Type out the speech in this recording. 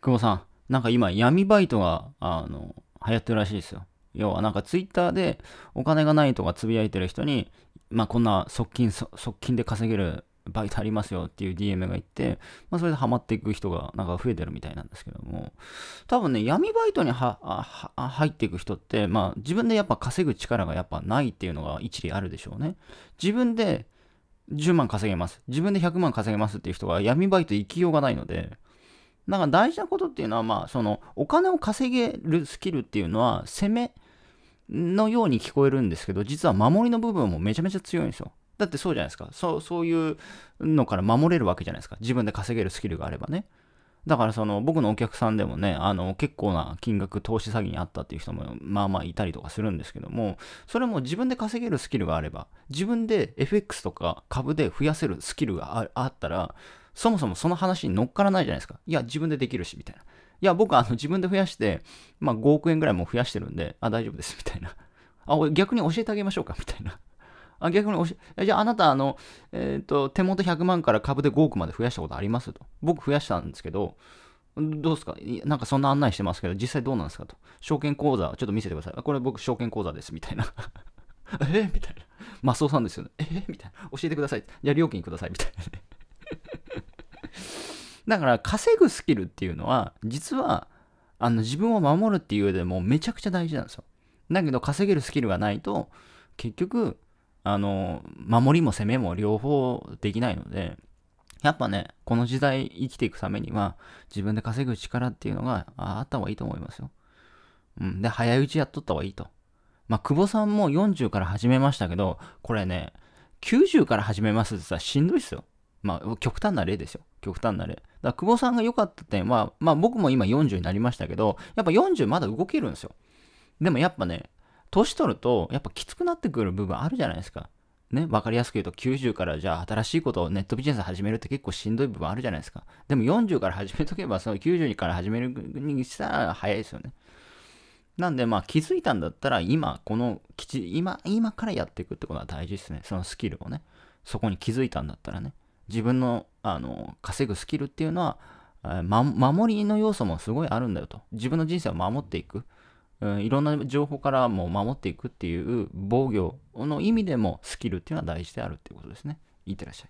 久保さん、なんか今闇バイトが、あの、流行ってるらしいですよ。要はなんかツイッターでお金がないとかつぶやいてる人に、まあこんな側近、側近で稼げるバイトありますよっていう DM がいって、まあそれでハマっていく人がなんか増えてるみたいなんですけども、多分ね、闇バイトに入っていく人って、まあ自分でやっぱ稼ぐ力がやっぱないっていうのが一理あるでしょうね。自分で10万稼げます。自分で100万稼げますっていう人が闇バイト行きようがないので、だから大事なことっていうのは、まあ、そのお金を稼げるスキルっていうのは攻めのように聞こえるんですけど、実は守りの部分もめちゃめちゃ強いんですよ。だってそうじゃないですか。そうそういうのから守れるわけじゃないですか。自分で稼げるスキルがあればね。だからその僕のお客さんでもね、あの結構な金額投資詐欺にあったっていう人もまあまあいたりとかするんですけども、それも自分で稼げるスキルがあれば、自分で FX とか株で増やせるスキルがあったら、そもそもその話に乗っからないじゃないですか。いや、自分でできるし、みたいな。いや、僕あの自分で増やして、まあ5億円ぐらいも増やしてるんで、あ、大丈夫です、みたいな。あ、逆に教えてあげましょうか、みたいな。あ逆に教え、じゃああなた、あの、えっ、ー、と、手元100万から株で5億まで増やしたことありますと。僕増やしたんですけど、どうですかなんかそんな案内してますけど、実際どうなんですかと。証券口座、ちょっと見せてください。これ僕、証券口座です、みたいな。えー、みたいな。マスオさんですよね。えー、みたいな。教えてください。じゃあ料金ください、みたいな、だから稼ぐスキルっていうのは、実は、あの自分を守るっていう上でもめちゃくちゃ大事なんですよ。だけど稼げるスキルがないと、結局、あの、守りも攻めも両方できないので、やっぱね、この時代生きていくためには、自分で稼ぐ力っていうのがあった方がいいと思いますよ。うん。で、早いうちやっとった方がいいと。まあ、久保さんも40から始めましたけど、これね、90から始めますって言ったらしんどいっすよ。まあ、極端な例ですよ。極端な例。だ久保さんが良かった点は、まあ僕も今40になりましたけど、やっぱ40まだ動けるんですよ。でもやっぱね、年取ると、やっぱきつくなってくる部分あるじゃないですか。ね、わかりやすく言うと90からじゃあ新しいことをネットビジネス始めるって結構しんどい部分あるじゃないですか。でも40から始めとけば、その9 2から始めるにしたら早いですよね。なんでまあ気づいたんだったら今、この今、今からやっていくってことは大事ですね。そのスキルをね。そこに気づいたんだったらね。自分のあの稼ぐスキルっていうのは、ま、守りの要素もすごいあるんだよと自分の人生を守っていく、うん、いろんな情報からも守っていくっていう防御の意味でもスキルっていうのは大事であるっていうことですねいってらっしゃい